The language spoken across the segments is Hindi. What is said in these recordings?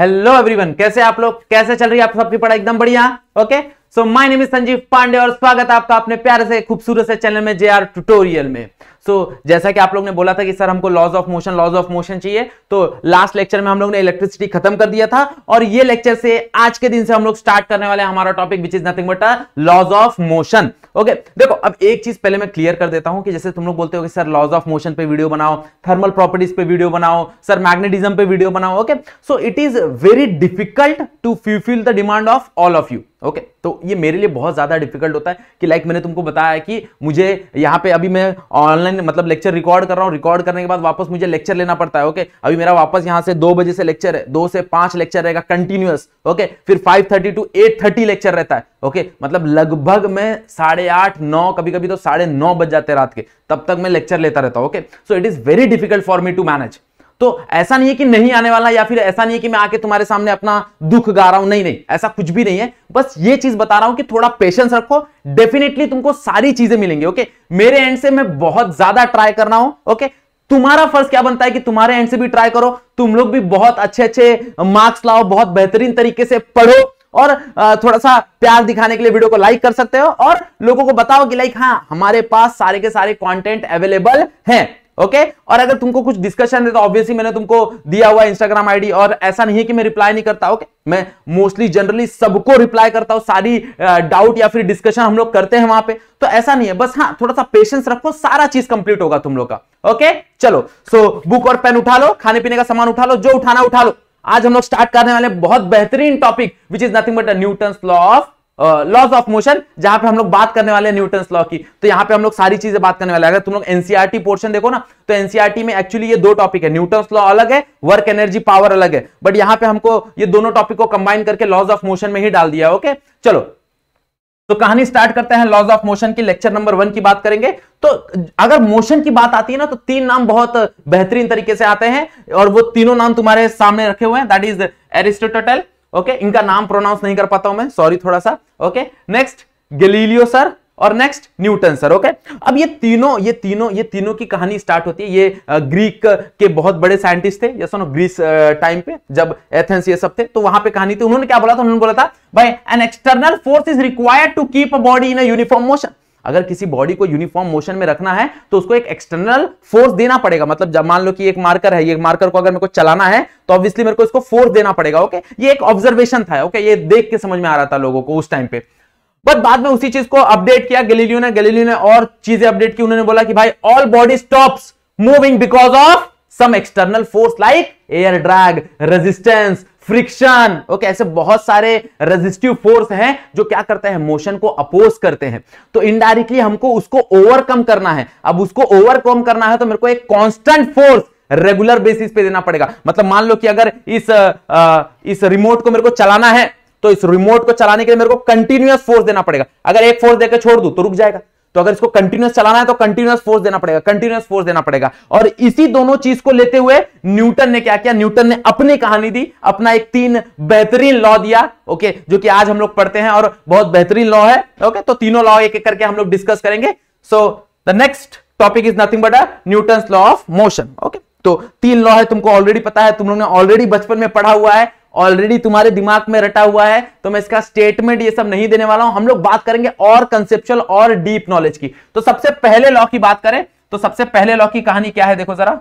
हेलो एवरीवन कैसे आप लोग कैसे चल रही है आप सबकी पढ़ाई एकदम बढ़िया okay so my name is Sanjeev Pandey और स्वागत है आपका अपने प्यारे से खूबसूरत से चैनल में जे आर ट्यूटोरियल में सो so, जैसा कि आप लोग ने बोला था कि सर हमको laws of motion laws of motion चाहिए तो लास्ट लेक्चर में हम लोग ने इलेक्ट्रिसिटी खत्म कर दिया था और ये लेक्चर से आज के दिन से हम लोग स्टार्ट करने वाले हमारा topic which is nothing but laws of motion okay देखो अब एक चीज पहले मैं क्लियर कर देता हूं कि जैसे तुम लोग बोलते हो कि सर लॉज ऑफ मोशन पे वीडियो बनाओ थर्मल प्रॉपर्टीज पे वीडियो बनाओ सर मैग्नेटिज्म पे वीडियो बनाओ okay so it is very difficult to fulfil the demand of all of you okay okay, तो ये मेरे लिए बहुत ज़्यादा डिफिकल्ट होता है कि लाइक मैंने तुमको बताया है कि मुझे यहाँ पे अभी मैं ऑनलाइन मतलब लेक्चर रिकॉर्ड कर रहा हूँ रिकॉर्ड करने के बाद वापस मुझे लेक्चर लेना पड़ता है ओके okay? अभी मेरा वापस यहाँ से दो बजे से लेक्चर है दो से पाँच लेक्चर रहेगा कंटिन्यूस ओके फिर five thirty to eight thirty lecture रहता है ओके okay? मतलब लगभग मैं साढ़े आठ नौ कभी कभी तो साढ़े नौ बज जाते रात के तब तक मैं लेक्चर लेता रहता हूँ okay so it is very difficult for me to manage तो ऐसा नहीं है कि नहीं आने वाला या फिर ऐसा नहीं है कि मैं आके तुम्हारे सामने अपना दुख गा रहा हूं नहीं नहीं ऐसा कुछ भी नहीं है बस ये चीज बता रहा हूं कि थोड़ा पेशेंस रखो डेफिनेटली तुमको सारी चीजें मिलेंगी ओके मेरे एंड से मैं बहुत ज्यादा ट्राई कर रहा हूं ओके तुम्हारा फर्ज क्या बनता है कि तुम्हारे एंड से भी ट्राई करो तुम लोग भी बहुत अच्छे अच्छे मार्क्स लाओ बहुत बेहतरीन तरीके से पढ़ो और थोड़ा सा प्यार दिखाने के लिए वीडियो को लाइक कर सकते हो और लोगों को बताओ कि लाइक हाँ हमारे पास सारे के सारे कंटेंट अवेलेबल हैं ओके okay? और अगर तुमको कुछ डिस्कशन है तो ऑब्वियसली मैंने तुमको दिया हुआ इंस्टाग्राम आईडी और ऐसा नहीं है कि मैं रिप्लाई नहीं करता ओके okay? मैं मोस्टली जनरली सबको रिप्लाई करता हूं सारी डाउट या फिर डिस्कशन हम लोग करते हैं वहां पे तो ऐसा नहीं है बस हाँ थोड़ा सा पेशेंस रखो सारा चीज कंप्लीट होगा तुम लोग का ओके okay? चलो सो so, बुक और पेन उठा लो खाने पीने का सामान उठा लो जो उठाना उठा लो आज हम लोग स्टार्ट करने वाले बहुत बेहतरीन topic which is nothing but Newton law of laws of motion जहां पे हम लोग बात करने वाले न्यूटन लॉ की तो यहाँ पे हम लोग सारी चीजें बात करने वाले अगर तुम लोग एनसीआरटी पोर्शन e देखो ना तो एनसीआरटी e में एक्चुअली ये दो टॉपिक है न्यूटन लॉ अलग है वर्क एनर्जी पावर अलग है बट यहाँ पे हमको ये दोनों टॉपिक को कंबाइन करके लॉज ऑफ मोशन में ही डाल दिया ओके चलो तो कहानी स्टार्ट करते हैं लॉज ऑफ मोशन की लेक्चर नंबर वन की बात करेंगे तो अगर मोशन की बात आती है ना तो तीन नाम बहुत बेहतरीन तरीके से आते हैं और वो तीनों नाम तुम्हारे सामने रखे हुए हैं दैट इज एरिस्टोटल ओके इनका नाम प्रोनाउंस नहीं कर पाता हूं मैं सॉरी थोड़ा सा ओके नेक्स्ट गलीलियो सर और नेक्स्ट न्यूटन सर ओके अब ये तीनों ये तीनों ये तीनों की कहानी स्टार्ट होती है ये ग्रीक के बहुत बड़े साइंटिस्ट थे जैसा ग्रीस टाइम पे जब एथेंस ये सब थे तो वहां पे कहानी थी उन्होंने क्या बोला था उन्होंने बोला था भाई an external force is required to keep a body in uniform motion अगर किसी बॉडी को यूनिफॉर्म मोशन में रखना है तो उसको एक एक्सटर्नल फोर्स देना पड़ेगा मतलब जब मान लो कि एक मार्कर है ये मार्कर को अगर मेरे को चलाना है तो ऑब्वियसली मेरे को इसको फोर्स देना पड़ेगा ओके ये एक ऑब्जर्वेशन था ओके ये देख के समझ में आ रहा था लोगों को उस टाइम पे बट बाद में उसी चीज को अपडेट किया गलीलियो ने गलीलियो ने और चीजें अपडेट की उन्होंने बोला कि भाई all body stops moving because of some external force like air drag resistance friction okay ऐसे बहुत सारे रेजिस्टिव फोर्स हैं जो क्या करते हैं मोशन को अपोज करते हैं तो इनडायरेक्टली हमको उसको ओवरकम करना है अब उसको ओवरकम करना है तो मेरे को एक कांस्टेंट फोर्स रेगुलर बेसिस पे देना पड़ेगा मतलब मान लो कि अगर इस आ, इस रिमोट को मेरे को चलाना है तो इस रिमोट को चलाने के लिए मेरे को कंटिन्यूस फोर्स देना पड़ेगा अगर एक फोर्स देकर छोड़ दू तो रुक जाएगा तो अगर इसको कंटिन्यूस चलाना है तो कंटिन्यूस फोर्स देना पड़ेगा कंटिन्यूस फोर्स देना पड़ेगा और इसी दोनों चीज को लेते हुए न्यूटन ने क्या किया न्यूटन ने अपनी कहानी दी अपना एक तीन बेहतरीन लॉ दिया ओके जो कि आज हम लोग पढ़ते हैं और बहुत बेहतरीन लॉ है ओके तो तीनों लॉ एक एक करके हम लोग डिस्कस करेंगे so the next topic is nothing but a Newton law of motion okay तो तीन लॉ है तुमको ऑलरेडी पता है तुम लोगों ने ऑलरेडी बचपन में पढ़ा हुआ है ऑलरेडी तुम्हारे दिमाग में रटा हुआ है तो मैं इसका स्टेटमेंट ये सब नहीं देने वाला हूं हम लोग बात करेंगे और कंसेप्चुअल और डीप नॉलेज की तो सबसे पहले लॉ की बात करें तो सबसे पहले लॉ की कहानी क्या है देखो जरा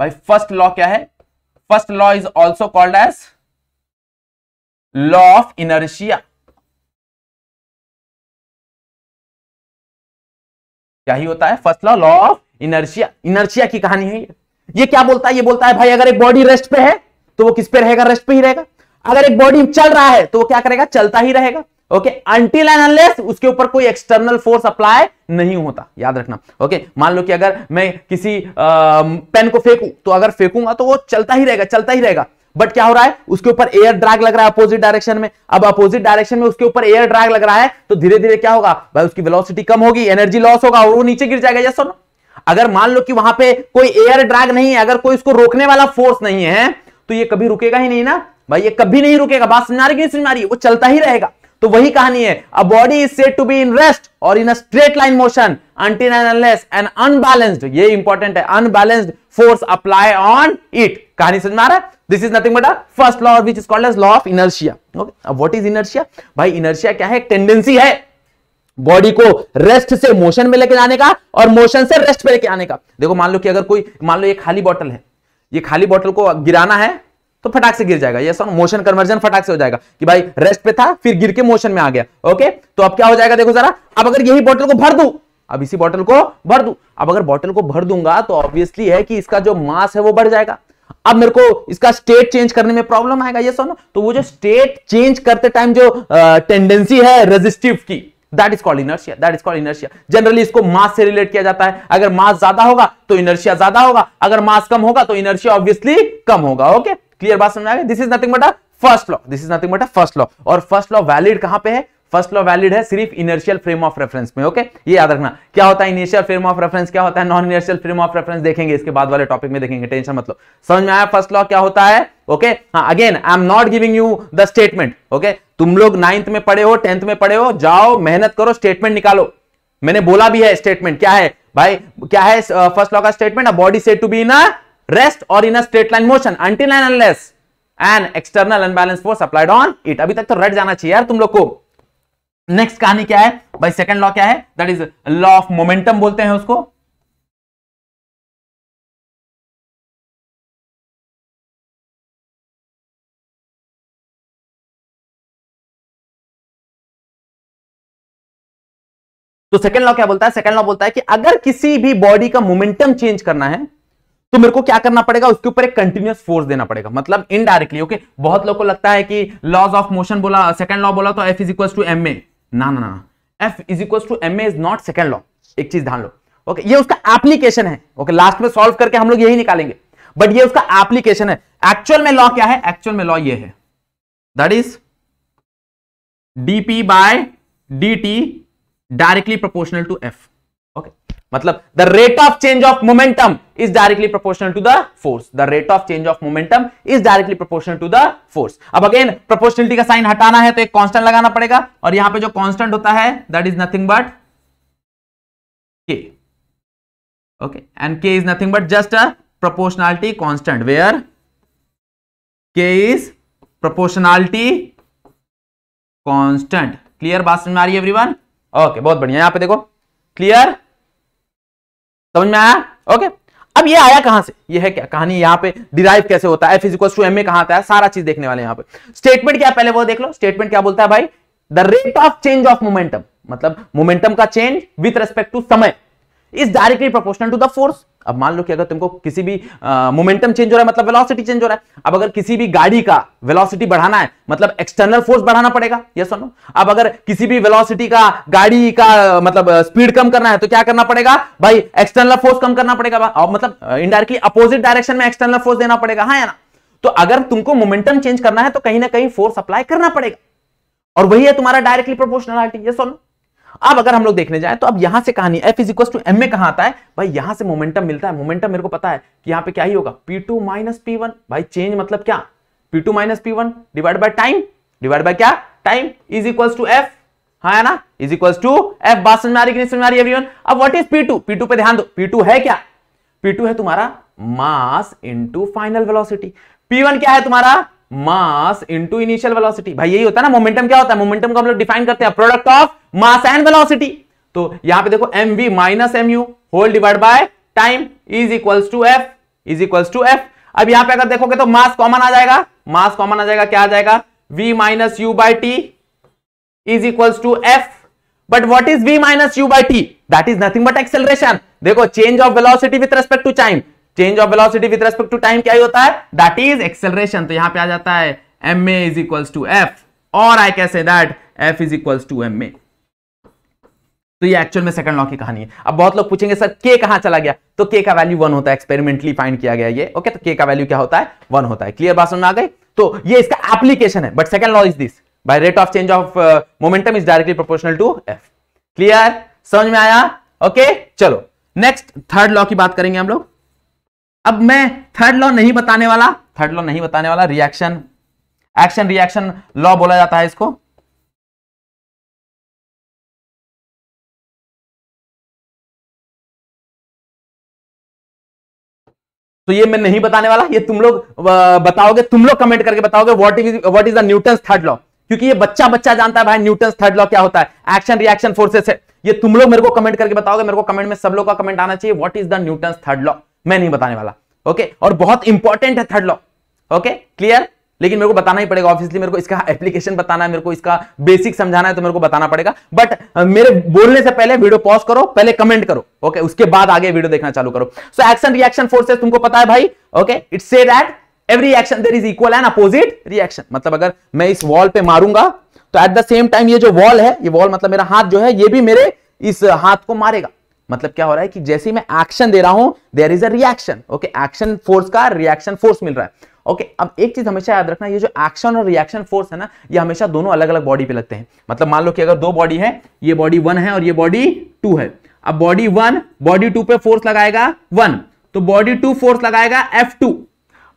भाई फर्स्ट लॉ क्या है first law is also called as law of inertia क्या ही होता है first law law of inertia inertia की कहानी है ये ये क्या बोलता है ये बोलता है भाई अगर एक बॉडी रेस्ट पे है तो वो किस पे रहेगा रेस्ट पे ही रहेगा अगर एक बॉडी चल रहा है तो वो क्या करेगा चलता ही रहेगा ओके अंटिल एंड अनलेस उसके ऊपर कोई एक्सटर्नल फोर्स अप्लाई नहीं होता याद रखना ओके मान लो कि अगर मैं किसी पेन को फेंकू तो अगर फेंकूंगा तो वो चलता ही रहेगा चलता ही रहेगा बट क्या हो रहा है उसके ऊपर एयर ड्रैग लग रहा है अपोजिट डायरेक्शन में अब अपोजिट डायरेक्शन में उसके ऊपर एयर ड्रैग लग रहा है तो धीरे धीरे क्या होगा भाई उसकी वेलोसिटी कम होगी एनर्जी लॉस होगा और वो नीचे गिर जाएगा जैसा अगर मान लो कि वहां पे कोई एयर ड्रैग नहीं है अगर कोई इसको रोकने वाला फोर्स नहीं है तो ये कभी रुकेगा ही नहीं ना भाई ये कभी नहीं रुकेगा बात समझा रही समझा रही वो चलता ही रहेगा तो वही कहानी है a body is said to be in rest और in a straight line motion until and and unbalanced ये इंपॉर्टेंट है unbalanced force apply on it कहानी समझ में आ रहा है this is nothing but a first law which is called as law of inertia okay अब व्हाट इज इनर्शिया भाई इनर्शिया क्या है टेंडेंसी है बॉडी को रेस्ट से मोशन में लेके जाने का और मोशन से रेस्ट पे लेके आने का देखो मान लो कि अगर कोई मान लो ये खाली बॉटल है ये खाली बॉटल को गिराना है तो फटाक से गिर जाएगा ये सर मोशन कन्वर्जन फटाक से हो जाएगा कि भाई रेस्ट पे था फिर गिर के मोशन में आ गया ओके तो अब क्या हो जाएगा देखो जरा अब अगर यही बॉटल को भर दू अब इसी बॉटल को भर दू अब अगर बॉटल को भर दूंगा तो ऑब्वियसली है कि इसका जो मास है वो बढ़ जाएगा अब मेरे को इसका स्टेट चेंज करने में प्रॉब्लम आएगा ये सुनो तो वो जो स्टेट चेंज करते टाइम जो टेंडेंसी है रेजिस्टिव की that is called inertia that is called inertia generally इसको मास से रिलेट किया जाता है अगर मास ज्यादा होगा तो इनर्शिया ज्यादा होगा अगर मास कम होगा तो इनर्शिया ऑब्वियसली कम होगा ओके क्लियर बात समझ आ गई this is nothing but a first law this is nothing but a first law और फर्स्ट लॉ वैलिड कहां पे है फर्स्ट लॉ वैलिड है सिर्फ इनर्शियल फ्रेम ऑफ रेफरेंस में ओके ये याद रखना क्या होता है इनर्शियल फ्रेम ऑफ रेफरेंस क्या होता है non inertial frame of reference देखेंगे इसके बाद वाले टॉपिक में देखेंगे टेंशन मतलब समझ में आया फर्स्ट लॉ क्या होता है ओके हाँ again I am not giving you the statement okay तुम लोग नाइन्थ में पढ़े हो टेंथ में पढ़े हो जाओ मेहनत करो स्टेटमेंट निकालो मैंने बोला भी है स्टेटमेंट क्या है भाई क्या है फर्स्ट uh, लॉ का statement a body set to be in a rest और in a straight line motion until and unless an external unbalance force applied on it अभी तक तो रट जाना चाहिए यार तुम लोग को नेक्स्ट कहानी क्या है भाई सेकंड लॉ क्या है that is law of momentum बोलते हैं उसको तो सेकंड लॉ क्या बोलता है सेकंड लॉ बोलता है कि अगर किसी भी बॉडी का मोमेंटम चेंज करना है तो मेरे को क्या करना पड़ेगा उसके ऊपर एक कंटिन्यूस फोर्स देना पड़ेगा मतलब इनडायरेक्टली ओके बहुत लोग को लगता है कि लॉज ऑफ मोशन बोला सेकंड लॉ बोला तो F is equal to M a ना ना ना F is equal to m as not second law एक चीज ध्यान लो ओके ये उसका एप्लीकेशन है ओके लास्ट में सॉल्व करके हम लोग यही निकालेंगे बट ये उसका एप्लीकेशन है एक्चुअल में लॉ क्या है एक्चुअल में लॉ ये है that is DP by D T directly proportional to F मतलब the rate of change of momentum is directly proportional to the force the rate of change of momentum is directly proportional to the force अब अगेन प्रोपोर्शनलिटी का साइन हटाना है तो एक कांस्टेंट लगाना पड़ेगा और यहां पे जो कांस्टेंट होता है that is nothing but K okay and K is nothing but just a proportionality constant where K is proportionality constant clear बात समझ आ रही है एवरीवन ओके okay, बहुत बढ़िया यहां पे देखो क्लियर समझ में आया ओके अब ये आया कहां से ये है क्या कहानी यहां पे डिराइव कैसे होता है फिजिकल टू एम ए कहां आता है सारा चीज देखने वाले यहां पे स्टेटमेंट क्या पहले वो देख लो स्टेटमेंट क्या बोलता है भाई the rate of change of momentum मतलब मोमेंटम का चेंज विथ रेस्पेक्ट टू समय is directly proportional to the force अब मान लो कि अगर तुमको किसी भी मोमेंटम चेंज हो रहा है मतलब वेलोसिटी चेंज हो रहा है अब अगर किसी भी गाड़ी का वेलोसिटी बढ़ाना है मतलब एक्सटर्नल फोर्स बढ़ाना पड़ेगा ये सुनो अब अगर किसी भी वेलोसिटी का गाड़ी का मतलब स्पीड कम करना है तो क्या करना पड़ेगा भाई एक्सटर्नल फोर्स कम करना पड़ेगा और मतलब इनडायरेक्टली अपोजिट डायरेक्शन में एक्सटर्नल फोर्स देना पड़ेगा हाँ या ना तो अगर तुमको मोमेंटम चेंज करना है तो कहीं ना कहीं फोर्स अप्लाई करना पड़ेगा और वही है तुम्हारा डायरेक्टली प्रोपोर्शनलिटी ये सुनो अब अगर हम लोग देखने जाए तो अब यहां से कहानी F is equal to M A कहा आता है भाई यहां से मोमेंटम मिलता है मोमेंटम मेरे को पता है कि यहां पे क्या ही होगा P two minus P one भाई चेंज मतलब क्या P two minus P one divide by time divide by क्या time is equal to F हाँ है ना इज इक्वल टू एफ बात समझ में आ रही समझ में आ रही एवरीवन अब what is P two P two पे ध्यान दो पी टू है क्या पी टू है तुम्हारा mass into final velocity P one क्या है तुम्हारा मास इंटू इनिशियल वेलोसिटी भाई यही होता है ना मोमेंटम क्या होता है मोमेंटम को हम लोग डिफाइन करते हैं product of mass and velocity तो यहां पे देखो M V minus M U whole divide by time is equals to F is equals to F अब यहां पे अगर देखोगे तो मास कॉमन आ जाएगा मास कॉमन आ जाएगा क्या आ जाएगा v minus U by T is equals to F but what is V minus U by T that is nothing but acceleration देखो change of velocity with respect to time change of velocity with respect to time क्या ही होता है दैट इज एक्सेलरेशन तो यहां पे आ जाता है M A is equals to F और आई कैसे that F is equals to M A तो ये एक्चुअल में सेकंड लॉ की कहानी है अब बहुत लोग पूछेंगे सर के कहां चला गया तो के का वैल्यू वन होता है एक्सपेरिमेंटली फाइंड किया गया ये ओके तो के का वैल्यू क्या होता है वन होता है क्लियर बात सुनना आ गई तो ये इसका एप्लीकेशन है but second law is this by rate of change of momentum is directly proportional to F clear समझ में आया ओके okay? चलो नेक्स्ट थर्ड लॉ की बात करेंगे हम लोग अब मैं थर्ड लॉ नहीं बताने वाला थर्ड लॉ नहीं बताने वाला रिएक्शन एक्शन रिएक्शन लॉ बोला जाता है इसको तो ये मैं नहीं बताने वाला ये तुम लोग बताओगे तुम लोग कमेंट करके बताओगे what is what is the Newton third law क्योंकि ये बच्चा बच्चा जानता है भाई न्यूटन थर्ड लॉ क्या होता है एक्शन रिएक्शन फोर्सेस है ये तुम लोग मेरे को कमेंट करके बताओगे मेरे को कमेंट में सब लोग का कमेंट आना चाहिए what is the Newton third law मैं नहीं बताने वाला ओके और बहुत इंपॉर्टेंट है थर्ड लॉ ओके क्लियर लेकिन मेरे को बताना ही पड़ेगा ऑब्वियसली मेरे को इसका एप्लीकेशन बताना है मेरे को इसका बेसिक समझाना है तो मेरे को बताना पड़ेगा बट मेरे बोलने से पहले वीडियो पॉज करो पहले कमेंट करो ओके उसके बाद आगे वीडियो देखना चालू करो सो एक्शन रिएक्शन फोर्सेस तुमको पता है भाई okay it's say that every action there is equal and opposite reaction मतलब अगर मैं इस वॉल पे मारूंगा तो एट द सेम टाइम ये जो वॉल है ये वॉल मतलब मेरा हाथ जो है ये भी मेरे इस हाथ को मारेगा मतलब क्या हो रहा है कि जैसे मैं एक्शन दे रहा हूं there is a reaction okay action force का रिएक्शन फोर्स मिल रहा है ओके अब एक चीज हमेशा याद रखना ये जो एक्शन और रिएक्शन फोर्स है ना ये हमेशा दोनों अलग अलग बॉडी पे लगते हैं मतलब मान लो कि अगर दो बॉडी है ये बॉडी वन है और ये बॉडी टू है अब बॉडी वन बॉडी टू पे फोर्स लगाएगा वन तो बॉडी टू फोर्स लगाएगा एफ टू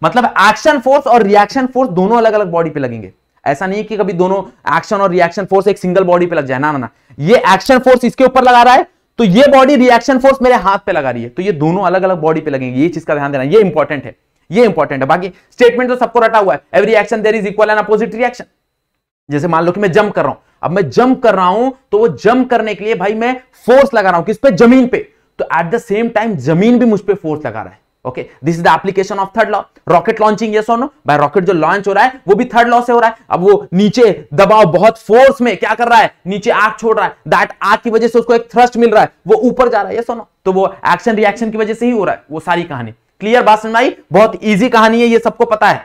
मतलब एक्शन फोर्स और रिएक्शन फोर्स दोनों अलग अलग बॉडी पे लगेंगे ऐसा नहीं है कि कभी दोनों एक्शन और रिएक्शन फोर्स एक सिंगल बॉडी पे लग जाए ना ना ना ये एक्शन फोर्स इसके ऊपर लगा रहा है तो ये बॉडी रिएक्शन फोर्स मेरे हाथ पे लगा रही है तो ये दोनों अलग अलग बॉडी पे लगेंगे ये चीज का ध्यान देना ये इंपॉर्टेंट है ये इंपॉर्टेंट है बाकी स्टेटमेंट तो सबको रटा हुआ है every action there is equal and opposite reaction जैसे मान लो कि मैं जंप कर रहा हूं अब मैं जंप कर रहा हूं तो वो जंप करने के लिए भाई मैं फोर्स लगा रहा हूं किस पे जमीन पे तो एट द सेम टाइम जमीन भी मुझ पर फोर्स लगा रहा है okay this is the application of third law rocket launching yes और नो भाई रॉकेट जो लॉन्च हो रहा है वो भी थर्ड लॉ से हो रहा है अब वो नीचे दबाव बहुत फोर्स में क्या कर रहा है नीचे आग छोड़ रहा है दैट आग की वजह से उसको एक थ्रस्ट मिल रहा है वो ऊपर जा रहा है यस और नो तो वो एक्शन रिएक्शन की वजह से ही हो रहा है वो सारी कहानी क्लियर बात समझ आई बहुत ईजी कहानी है ये सबको पता है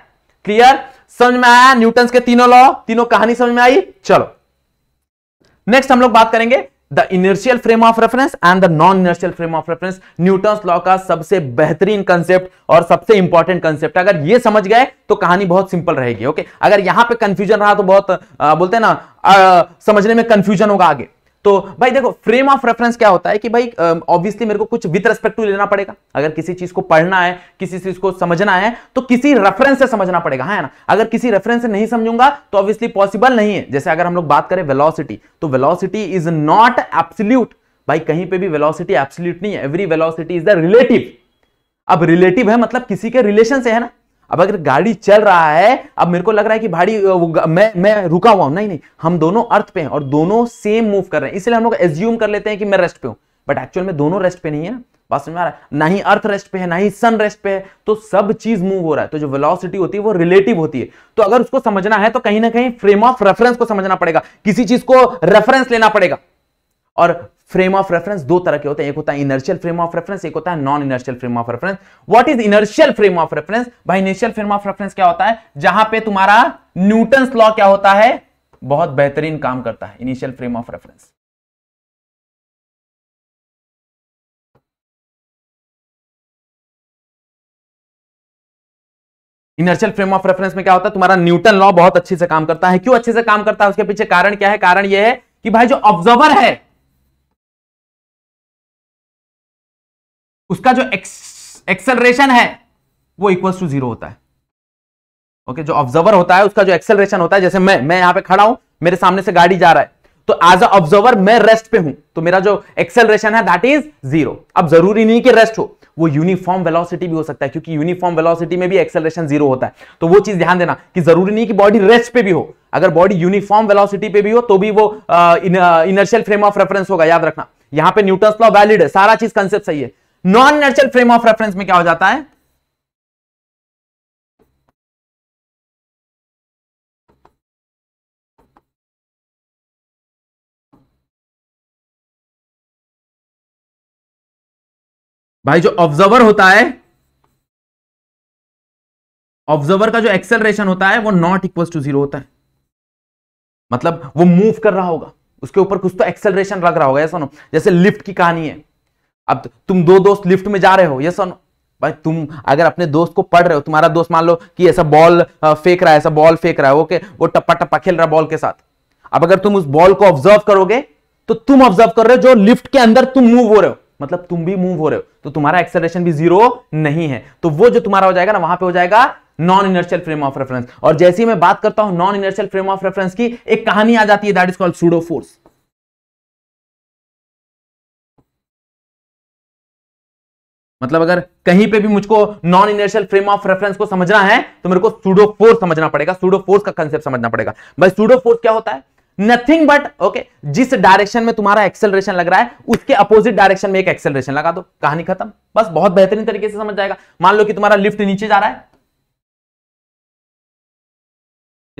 क्लियर समझ में आया न्यूटन के तीनों लॉ तीनों कहानी समझ में आई चलो नेक्स्ट हम लोग बात करेंगे the inertial frame of reference and the non inertial frame of reference Newton law का सबसे बेहतरीन कंसेप्ट और सबसे इंपॉर्टेंट कंसेप्ट अगर ये समझ गए तो कहानी बहुत सिंपल रहेगी ओके अगर यहां पे कंफ्यूजन रहा तो बहुत आ, बोलते हैं ना आ, समझने में कंफ्यूजन होगा आगे तो भाई देखो फ्रेम ऑफ रेफरेंस क्या होता है कि भाई ऑब्वियसली मेरे को कुछ विथ रेस्पेक्ट टू लेना पड़ेगा अगर किसी चीज को पढ़ना है किसी चीज को समझना है तो किसी रेफरेंस से समझना पड़ेगा है ना अगर किसी रेफरेंस से नहीं समझूंगा तो ऑब्वियसली पॉसिबल नहीं है जैसे अगर हम लोग बात करें वेलोसिटी तो वेलोसिटी इज नॉट एब्सोल्यूट भाई कहीं पे भी वेलोसिटी एब्सोल्यूट नहीं है every velocity is the relative अब रिलेटिव है मतलब किसी के रिलेशन से है ना अब अगर गाड़ी चल रहा है अब मेरे को लग रहा है कि भाड़ी मैं मैं रुका हुआ हूं नहीं नहीं हम दोनों अर्थ पे हैं और दोनों सेम मूव कर रहे हैं इसलिए हम लोग एज्यूम कर लेते हैं कि मैं रेस्ट पे हूं बट एक्चुअल में दोनों रेस्ट पे नहीं है ना बात समझ में आ रहा है ना ही अर्थ रेस्ट पे है ना ही सन रेस्ट पे है तो सब चीज मूव हो रहा है तो जो वेलोसिटी होती है वो रिलेटिव होती है तो अगर उसको समझना है तो कहीं ना कहीं फ्रेम ऑफ रेफरेंस को समझना पड़ेगा किसी चीज को रेफरेंस लेना पड़ेगा और फ्रेम ऑफ रेफरेंस दो तरह के होते हैं एक होता है इनर्शियल फ्रेम ऑफ रेफरेंस एक होता है non inertial frame of reference what is inertial frame of reference भाई इनर्शियल फ्रेम ऑफ रेफरेंस क्या होता है जहां पे तुम्हारा न्यूटन लॉ क्या होता है बहुत बेहतरीन काम करता है initial frame of reference inertial frame of reference में क्या होता है तुम्हारा न्यूटन लॉ बहुत अच्छे से काम करता है क्यों अच्छे से काम करता है उसके पीछे कारण क्या है कारण यह है कि भाई जो ऑब्जर्वर है उसका जो एक्सेलरेशन है वो इक्वल टू जीरो होता है ओके okay, जो ऑब्जर्वर होता है उसका जो एक्सेलरेशन होता है जैसे मैं मैं यहां पे खड़ा हूं मेरे सामने से गाड़ी जा रहा है तो एज अ ऑब्जर्वर मैं रेस्ट पे हूं तो मेरा जो एक्सेलरेशन है दैट इज जीरो अब जरूरी नहीं कि रेस्ट हो वो यूनिफॉर्म वेलोसिटी भी हो सकता है क्योंकि यूनिफॉर्म वेलोसिटी में भी एक्सेलरेशन जीरो होता है तो वो चीज ध्यान देना कि जरूरी नहीं कि बॉडी रेस्ट पे भी हो अगर बॉडी यूनिफॉर्म वेलोसिटी पे भी हो तो भी वो इनर्शियल फ्रेम ऑफ रेफरेंस होगा याद रखना यहां पे न्यूटन लॉ वैलिड है सारा चीज कंसेप्ट सही है non inertial frame of reference में क्या हो जाता है भाई जो ऑब्जर्वर होता है ऑब्जर्वर का जो एक्सेलरेशन होता है वो नॉट इक्वल टू जीरो होता है मतलब वो मूव कर रहा होगा उसके ऊपर कुछ तो एक्सेलरेशन लग रहा होगा ऐसा ना जैसे लिफ्ट की कहानी है अब तुम दो दोस्त लिफ्ट में जा रहे हो ये और भाई तुम अगर अपने दोस्त को पढ़ रहे हो तुम्हारा दोस्त मान लो कि ऐसा बॉल फेंक रहा है ऐसा बॉल फेंक रहा है ओके वो टप्पा टप्पा खेल रहा है बॉल के साथ अब अगर तुम उस बॉल को ऑब्जर्व करोगे तो तुम ऑब्जर्व कर रहे हो जो लिफ्ट के अंदर तुम मूव हो रहे हो मतलब तुम भी मूव हो रहे हो तो तुम्हारा एक्सेलरेशन भी जीरो नहीं है तो वो जो तुम्हारा हो जाएगा ना वहां पे हो जाएगा non inertial frame of reference और जैसे ही मैं बात करता हूं non inertial frame of reference की एक कहानी आ जाती है that is called pseudo force मतलब अगर कहीं पे भी मुझको non inertial frame of reference को समझना है तो मेरे को सूडो फोर्स समझना पड़ेगा सूडो फोर्स का कंसेप्ट समझना पड़ेगा भाई सूडो फोर्स क्या होता है नथिंग बट ओके जिस डायरेक्शन में तुम्हारा एक्सेलरेशन लग रहा है उसके अपोजिट डायरेक्शन में एक एक्सेलरेशन लगा दो कहानी खत्म बस बहुत बेहतरीन तरीके से समझ जाएगा मान लो कि तुम्हारा लिफ्ट नीचे जा रहा है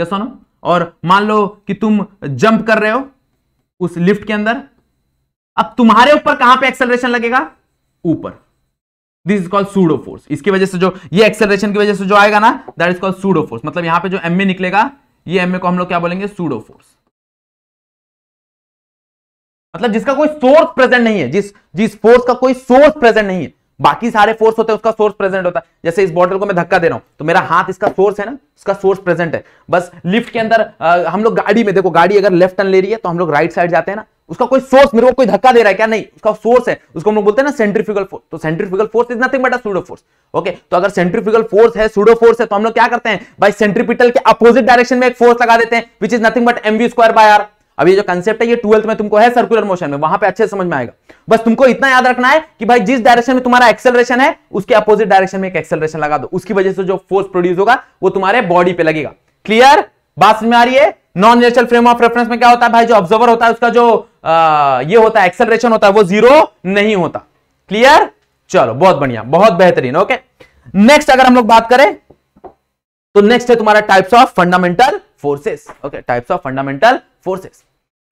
यस सोनो और मान लो कि तुम जंप कर रहे हो उस लिफ्ट के अंदर अब तुम्हारे ऊपर कहां पे एक्सेलरेशन लगेगा ऊपर this is called pseudo force इसकी वजह से जो ये एक्सेलरेशन की वजह से जो आएगा ना that is called pseudo force मतलब यहां पे जो एम निकलेगा ये एम को हम लोग क्या बोलेंगे सूडो फोर्स मतलब जिसका कोई सोर्स प्रेजेंट नहीं है जिस जिस फोर्स का कोई सोर्स प्रेजेंट नहीं है बाकी सारे फोर्स होते हैं उसका सोर्स प्रेजेंट होता है जैसे इस बॉटल को मैं धक्का दे रहा हूं तो मेरा हाथ इसका सोर्स है ना इसका सोर्स प्रेजेंट है बस लिफ्ट के अंदर आ, हम लोग गाड़ी में देखो गाड़ी अगर लेफ्ट टर्न ले रही है तो हम लोग राइट साइड जाते हैं ना उसका कोई सोर्स मेरे को कोई धक्का दे रहा है क्या नहीं उसका सोर्स है उसको हम लोग बोलते हैं ना सेंट्रीफिकल फोर्स तो centrifugal force is nothing but a pseudo force okay तो अगर सेंट्रीफिकल फोर्स है सूडो फोर्स है तो हम लोग क्या करते हैं भाई सेंट्रीपिटल के अपोजिट डायरेक्शन में एक फोर्स लगा देते हैं which is nothing but MV square by R अब ये जो कंसेप्ट है ये ट्वेल्थ में तुमको है सर्कुलर मोशन में वहां पे अच्छे समझ में आएगा बस तुमको इतना याद रखना है कि भाई जिस डायरेक्शन में तुम्हारा एक्सेलरेशन है उसके अपोजिट डायरेक्शन में एक एक्सेलरेशन लगा दो उसकी वजह से जो फोर्स प्रोड्यूस होगा वो तुम्हारे बॉडी पे लगेगा क्लियर बात समझ में आ रही है non inertial frame of reference में क्या होता है भाई जो ऑब्जर्वर होता है उसका जो ये होता है एक्सेलरेशन होता है वो जीरो नहीं होता क्लियर चलो बहुत बढ़िया बहुत बेहतरीन ओके नेक्स्ट अगर हम लोग बात करें तो नेक्स्ट है तुम्हारा types of fundamental forces okay types of fundamental forces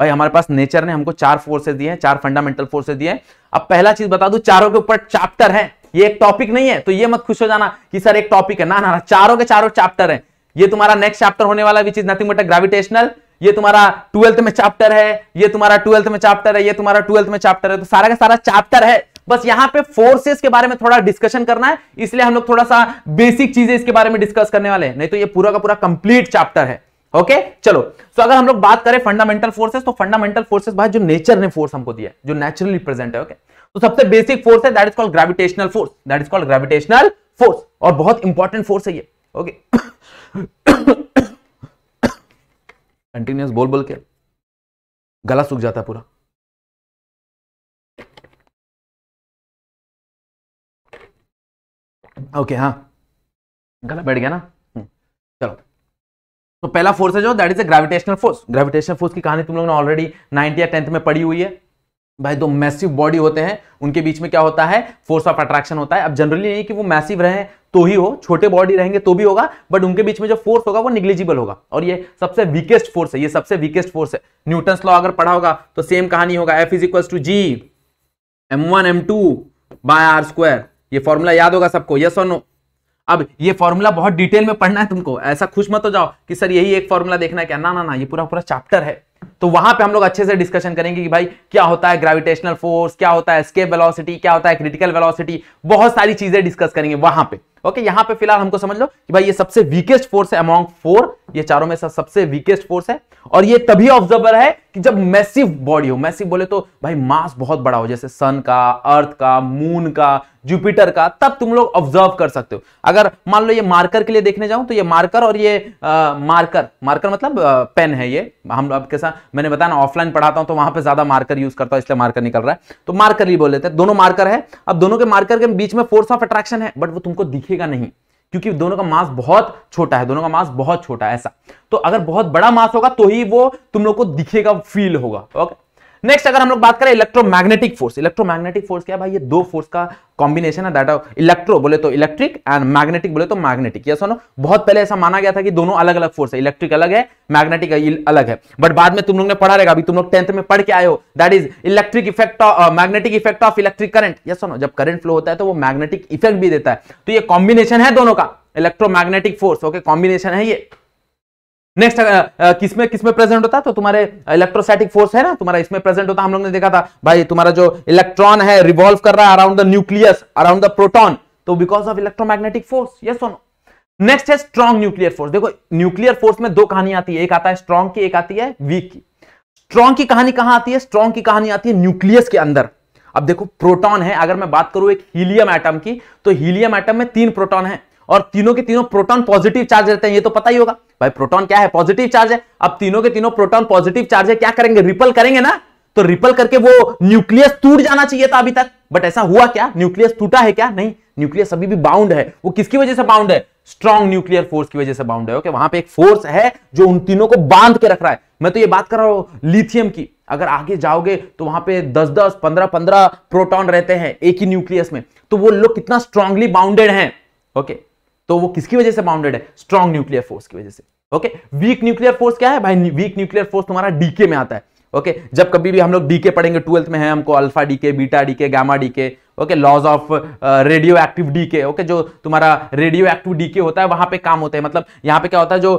भाई हमारे पास नेचर ने हमको चार फोर्सेस दिए हैं चार फंडामेंटल फोर्सेस दिए हैं अब पहला चीज बता दू चारों के ऊपर चैप्टर है ये एक टॉपिक नहीं है तो ये मत खुश हो जाना कि सर एक टॉपिक है ना ना, ना चारों के चारों चैप्टर है ये तुम्हारा नेक्स्ट चैप्टर होने वाला which is nothing but gravitational ये तुम्हारा ट्वेल्थ में चैप्टर है ये तुम्हारा ट्वेल्थ में चैप्टर है ये तुम्हारा ट्वेल्थ में चैप्टर है तो सारा का सारा चैप्टर है बस यहाँ पे फोर्सेस के बारे में थोड़ा डिस्कशन करना है इसलिए हम लोग थोड़ा सा बेसिक चीजें इसके बारे में डिस्कस करने वाले हैं नहीं तो ये पूरा का पूरा कंप्लीट चैप्टर है ओके चलो सो अगर हम लोग बात करें फंडामेंटल फोर्सेस तो फंडामेंटल फोर्सेस भाई जो नेचर ने फोर्स हमको दिया जो नेचुरली प्रेजेंट है ओके तो सबसे बेसिक फोर्स है that is called gravitational force that is called gravitational force और बहुत इंपॉर्टेंट फोर्स है ये ओके okay? कंटिन्यूस बोल बोल के गला सूख जाता पूरा ओके हाँ गला बैठ गया ना हम्म। चलो तो पहला फोर्स है जो that is a gravitational force gravitational force की कहानी तुम लोगों ने ऑलरेडी नाइन्थ या टेंथ में पढ़ी हुई है भाई दो मैसिव बॉडी होते हैं उनके बीच में क्या होता है फोर्स ऑफ अट्रैक्शन होता है अब जनरली नहीं कि वो मैसिव रहे तो ही हो छोटे बॉडी रहेंगे तो भी होगा बट उनके बीच में जो फोर्स होगा वो निग्लिजिबल होगा और ये सबसे वीकेस्ट फोर्स है ये सबसे वीकेस्ट फोर्स है न्यूटन लॉ अगर पढ़ा होगा तो सेम कहानी होगा F is equal to G M one M two by R square ये फॉर्मूला याद होगा सबको यस और नो अब ये फॉर्मूला बहुत डिटेल में पढ़ना है तुमको ऐसा खुश मत हो जाओ कि सर यही एक फॉर्मूला देखना है क्या ना ना ना ये पूरा पूरा चैप्टर है तो वहां पे हम लोग अच्छे से डिस्कशन करेंगे कि भाई क्या होता है ग्रेविटेशनल फोर्स क्या होता है स्केप वेलोसिटी क्या होता है क्रिटिकल वेलोसिटी बहुत सारी चीजें डिस्कस करेंगे वहां पे ओके यहां पे फिलहाल हमको समझ लो कि भाई ये सबसे वीकेस्ट फोर्स है अमॉन्ग फोर ये चारों में सबसे वीकेस्ट फोर्स है और ये तभी ऑब्जर्वर है कि जब मैसिव बॉडी हो मैसिव बोले तो भाई मास बहुत बड़ा हो जैसे सन का अर्थ का मून का जुपिटर का तब तुम लोग ऑब्जर्व कर सकते हो अगर मान लो ये मार्कर के लिए देखने जाऊं तो ये मार्कर और ये आ, मार्कर मार्कर मतलब पेन है ये हम आपके साथ मैंने बताया ना ऑफलाइन पढ़ाता हूं तो वहां पे ज्यादा मार्कर यूज करता हूं इसलिए मार्कर निकल रहा है तो मार्कर ही बोल लेते हैं दोनों मार्कर है अब दोनों के मार्कर के बीच में फोर्स ऑफ अट्रैक्शन है बट वो तुमको दिखे का नहीं क्योंकि दोनों का मास बहुत छोटा है दोनों का मास बहुत छोटा है ऐसा तो अगर बहुत बड़ा मास होगा तो ही वो तुम लोग को दिखेगा फील होगा ओके नेक्स्ट अगर हम लोग बात करें इलेक्ट्रोमैग्नेटिक फोर्स इलेक्ट्रोमैग्नेटिक फोर्स क्या भाई ये दो फोर्स का कॉम्बिनेशन है डाटा इलेक्ट्रो बोले तो इलेक्ट्रिक एंड मैग्नेटिक बोले तो मैग्नेटिक ये नो बहुत पहले ऐसा माना गया था कि दोनों अलग अलग फोर्स है इलेक्ट्रिक अलग है मैग्नेटिक अलग है बट बाद में तुम लोग ने पढ़ा रहेगा अभी तुम लोग टेंथ में पढ़ के आयो that is electric effect magnetic effect of electric current ये नो जब करंट फ्लो होता है तो वो मैग्नेटिक इफेक्ट भी देता है तो ये कॉम्बिनेशन है दोनों का इलेक्ट्रोमैग्नेटिक फोर्स ओके कॉम्बिनेशन है ये नेक्स्ट uh, uh, किसमें किसमें प्रेजेंट होता है तो तुम्हारे इलेक्ट्रोस्टैटिक फोर्स है ना तुम्हारा इसमें प्रेजेंट होता हम लोग ने देखा था भाई तुम्हारा जो इलेक्ट्रॉन है रिवॉल्व कर रहा है around the nucleus around the proton तो बिकॉज ऑफ इलेक्ट्रोमैग्नेटिक फोर्स ये सोनो नेक्स्ट है स्ट्रॉन्ग न्यूक्लियर फोर्स देखो न्यूक्लियर फोर्स में दो कहानी आती है एक आता है स्ट्रॉन्ग की एक आती है वीक की स्ट्रॉन्ग की कहानी कहां आती है स्ट्रॉन्ग की कहानी आती है न्यूक्लियस के अंदर अब देखो प्रोटॉन है अगर मैं बात करूं एक हीलियम एटम की तो हीलियम एटम में तीन प्रोटॉन है और तीनों के तीनों प्रोटॉन पॉजिटिव चार्ज रहते हैं ये तो पता ही होगा भाई प्रोटॉन क्या है पॉजिटिव चार्ज है अब तीनों के तीनों प्रोटॉन पॉजिटिव चार्ज है क्या करेंगे रिपल करेंगे ना तो रिपल करके वो न्यूक्लियस टूट जाना चाहिए था अभी तक बट ऐसा हुआ क्या न्यूक्लियस टूटा है क्या नहीं न्यूक्लियस अभी भी बाउंड है वो किसकी वजह से बाउंड है स्ट्रॉन्ग न्यूक्लियर फोर्स की वजह से बाउंड है ओके वहां पे एक फोर्स है जो उन तीनों को बांध के रख रहा है मैं तो ये बात कर रहा हूं लिथियम की अगर आगे जाओगे तो वहां पे 10 10 15 15 प्रोटॉन रहते हैं एक ही न्यूक्लियस में तो वो लोग कितना strongly bounded okay okay okay? तो वो किसकी वजह से बाउंडेड है स्ट्रॉन्ग न्यूक्लियर फोर्स की वजह से ओके वीक न्यूक्लियर फोर्स क्या है भाई वीक न्यूक्लियर फोर्स तुम्हारा डीके में आता है ओके जब कभी भी हम लोग डीके पढ़ेंगे ट्वेल्थ में है हमको alpha decay beta decay gamma decay okay laws of radioactive decay okay जो तुम्हारा रेडियो एक्टिव डीके होता है वहां पे काम होते हैं मतलब यहाँ पे क्या होता है जो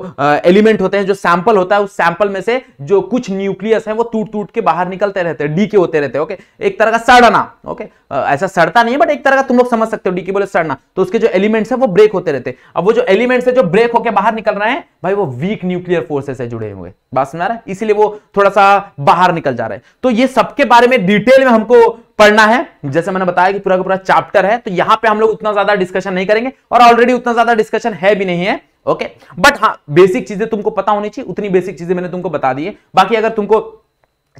एलिमेंट uh, होते हैं जो सैंपल होता है उस सैंपल में से जो कुछ न्यूक्लियस है वो टूट टूट के बाहर निकलते रहते हैं डीके होते रहते हैं ओके एक तरह का सड़ना ओके uh, ऐसा सड़ता नहीं है बट एक तरह का तुम लोग समझ सकते हो डीके बोले सड़ना तो उसके जो एलिमेंट्स है वो ब्रेक होते रहते हैं अब वो जो एलिमेंट्स है जो ब्रेक होकर बाहर निकल रहे हैं भाई वो वीक न्यूक्लियर फोर्सेस से जुड़े हुए बात सुना रहा है इसीलिए वो थोड़ा सा बाहर निकल जा रहे हैं तो ये सबके बारे में डिटेल में हमको पढ़ना है जैसे मैंने बताया कि पूरा का पूरा चैप्टर है तो यहाँ पे हम लोग उतना ज्यादा डिस्कशन नहीं करेंगे और ऑलरेडी उतना ज्यादा डिस्कशन है भी नहीं है ओके बट हाँ बेसिक चीजें तुमको पता होनी चाहिए उतनी बेसिक चीजें मैंने तुमको बता दी है बाकी अगर तुमको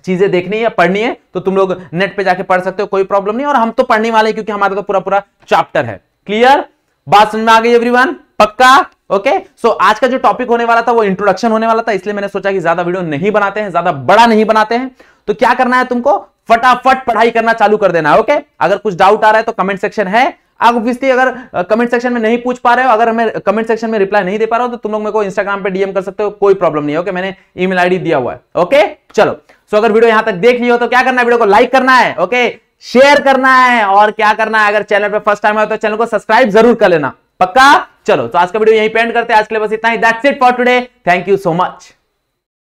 चीजें देखनी है पढ़नी है तो तुम लोग नेट पे जाके पढ़ सकते हो कोई प्रॉब्लम नहीं और हम तो पढ़ने वाले क्योंकि हमारा तो पूरा पूरा चैप्टर है क्लियर बात समझ में आ गई एवरी पक्का ओके okay? सो so, आज का जो टॉपिक होने वाला था वो इंट्रोडक्शन होने वाला था इसलिए मैंने सोचा कि ज्यादा वीडियो नहीं बनाते हैं ज्यादा बड़ा नहीं बनाते हैं तो क्या करना है तुमको फटाफट पढ़ाई करना चालू कर देना ओके अगर कुछ डाउट आ रहा है तो कमेंट सेक्शन है आप ऑब्वियसली अगर कमेंट सेक्शन में नहीं पूछ पा रहे हो अगर मैं कमेंट सेक्शन में रिप्लाई नहीं दे पा रहा हूं तो तुम लोग मेरे को इंस्टाग्राम पे डीएम कर सकते हो कोई प्रॉब्लम नहीं ओके मैंने ईमेल आईडी दिया हुआ है ओके चलो सो अगर वीडियो यहां तक देख ली हो तो क्या करना है वीडियो को लाइक करना है ओके शेयर करना है और क्या करना है अगर चैनल पर फर्स्ट टाइम आए तो चैनल को सब्सक्राइब जरूर कर लेना पक्का चलो तो आज का वीडियो यही पेंड करते हैं आज के लिए बस इतना ही that's it for today thank you so much